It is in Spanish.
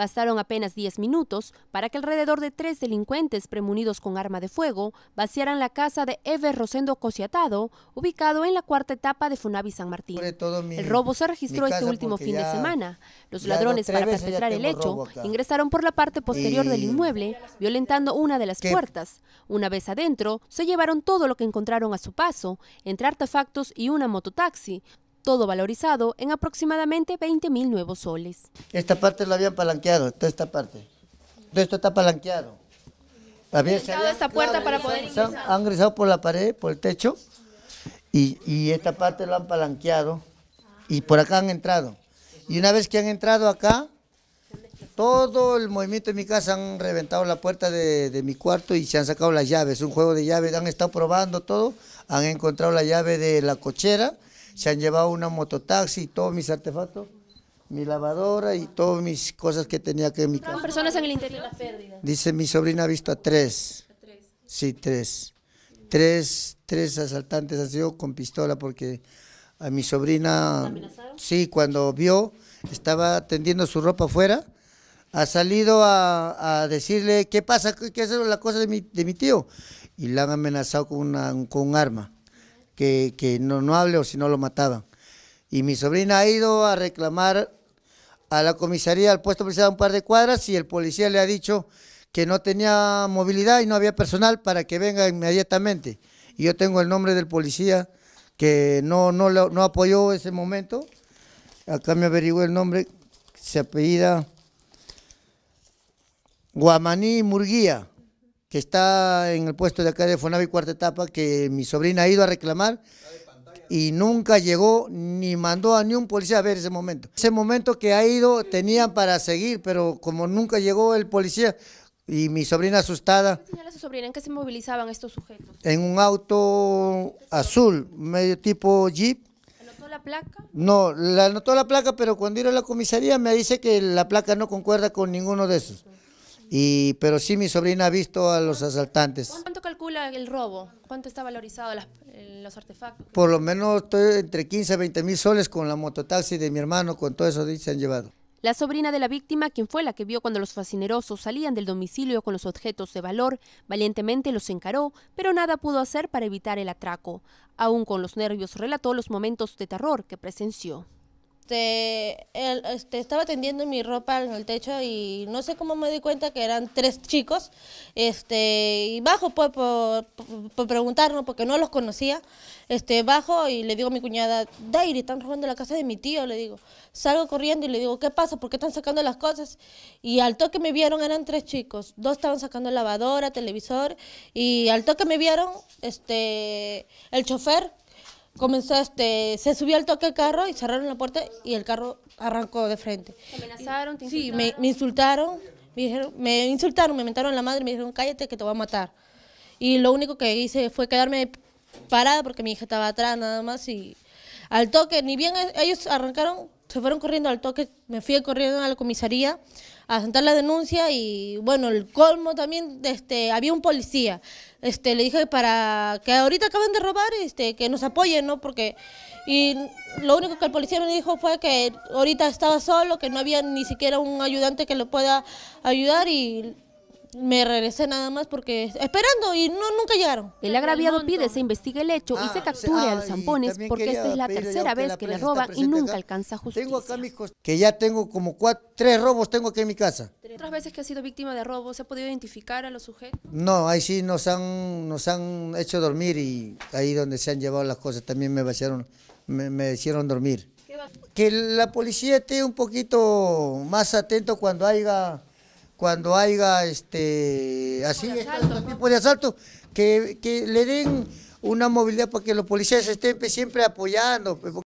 Bastaron apenas 10 minutos para que alrededor de tres delincuentes premunidos con arma de fuego vaciaran la casa de Ever Rosendo Cosiatado, ubicado en la cuarta etapa de Funavi San Martín. el robo se registró este último fin de semana. Los ladrones, para perpetrar el hecho, ingresaron por la parte posterior del inmueble, violentando una de las puertas. Una vez adentro, se llevaron todo lo que encontraron a su paso, entre artefactos y una mototaxi, todo valorizado en aproximadamente 20 mil nuevos soles. Esta parte la habían palanqueado, toda esta parte. Todo esto está palanqueado. Habían, se esta puerta para poder ingresar. Han ingresado por la pared, por el techo, y, y esta parte lo han palanqueado, y por acá han entrado. Y una vez que han entrado acá, todo el movimiento de mi casa han reventado la puerta de, de, mi cuarto y se han sacado las llaves, un juego de llaves, han estado probando todo, han encontrado la llave de la cochera se han llevado una mototaxi y todos mis artefactos, mi lavadora y todas mis cosas que tenía que en mi casa. personas en el interior? Dice, mi sobrina ha visto a tres. Sí, tres. Tres, asaltantes ha sido con pistola porque a mi sobrina, sí, cuando vio, estaba tendiendo su ropa afuera, ha salido a, a decirle, ¿qué pasa? ¿Qué es la cosa de mi, de mi tío? Y la han amenazado con, una, con un arma que, no, no hable o si no lo mataban. Y mi sobrina ha ido a reclamar a la comisaría, al puesto policía a un par de cuadras y el policía le ha dicho que no tenía movilidad y no había personal para que venga inmediatamente. Y yo tengo el nombre del policía que no, no, no apoyó ese momento. Acá me averigué el nombre, se apellida Guamaní Murguía que está en el puesto de acá de Fonavi cuarta etapa, que mi sobrina ha ido a reclamar y nunca llegó ni mandó a ni un policía a ver ese momento. Ese momento que ha ido tenían para seguir, pero como nunca llegó el policía y mi sobrina asustada. ¿Qué su sobrina? ¿En qué se movilizaban estos sujetos? En un auto azul, medio tipo jeep. ¿Anotó la placa? No, la anotó la placa, pero cuando iba a la comisaría me dice que la placa no concuerda con ninguno de esos pero sí, mi sobrina ha visto a los asaltantes. ¿Cuánto calcula el robo? ¿Cuánto está valorizado eh, los artefactos? Por lo menos estoy entre 15 a 20 mil soles con la mototaxi de mi hermano, con todo eso se han llevado. La sobrina de la víctima, quien fue la que vio cuando los fascinerosos salían del domicilio con los objetos de valor, valientemente los encaró, pero nada pudo hacer para evitar el atraco. Aún con los nervios relató los momentos de terror que presenció. Este, este, estaba tendiendo mi ropa en el techo y no sé cómo me di cuenta que eran tres chicos, este, y bajo pues por, por, preguntarnos porque no los conocía, este, bajo y le digo a mi cuñada, Dairi, están robando la casa de mi tío, le digo, salgo corriendo y le digo, ¿qué pasa? ¿Por qué están sacando las cosas? Y al toque me vieron, eran tres chicos, dos estaban sacando lavadora, televisor, y al toque me vieron, este, el chofer, comenzó este, se subió al toque el carro y cerraron la puerta y el carro arrancó de frente. ¿Te amenazaron? sí, me, insultaron, me, dijeron, me insultaron, me mentaron la madre, me dijeron cállate que te voy a matar. Y lo único que hice fue quedarme parada porque mi hija estaba atrás nada más y al toque, ni bien ellos arrancaron, se fueron corriendo al toque, me fui corriendo a la comisaría, a sentar la denuncia y bueno, el colmo también, este, había un policía. Este, le dije para que ahorita acaban de robar, este, que nos apoyen, ¿no? Porque y lo único que el policía me dijo fue que ahorita estaba solo, que no había ni siquiera un ayudante que lo pueda ayudar y me regresé nada más porque esperando y no nunca llegaron. El agraviado pide se investigue el hecho y se ah, capture a los zampones porque esta es la tercera vez que, le roba y nunca alcanza justicia. Tengo acá mis que ya tengo como tres robos tengo aquí en mi casa. ¿Otras veces que ha sido víctima de robos se ha podido identificar a los sujetos? No, ahí sí nos han hecho dormir y ahí donde se han llevado las cosas también me vaciaron, me hicieron dormir. Que la policía esté un poquito más atento cuando haya cuando haya este así tipo de asalto, que, que le den una movilidad para que los policías estén pues, siempre apoyando. Pues,